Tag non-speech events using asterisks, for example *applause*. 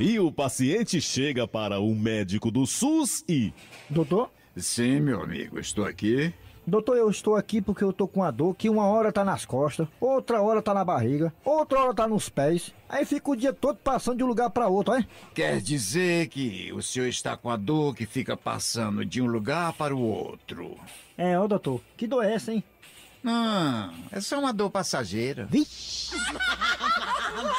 E o paciente chega para o médico do SUS e. Doutor? Sim, meu amigo, estou aqui. Doutor, eu estou aqui porque eu tô com a dor que uma hora tá nas costas, outra hora tá na barriga, outra hora tá nos pés. Aí fica o dia todo passando de um lugar para outro, hein? Quer dizer que o senhor está com a dor que fica passando de um lugar para o outro. É, ô doutor, que dor é essa, hein? Não, é só uma dor passageira. Vixe! *laughs*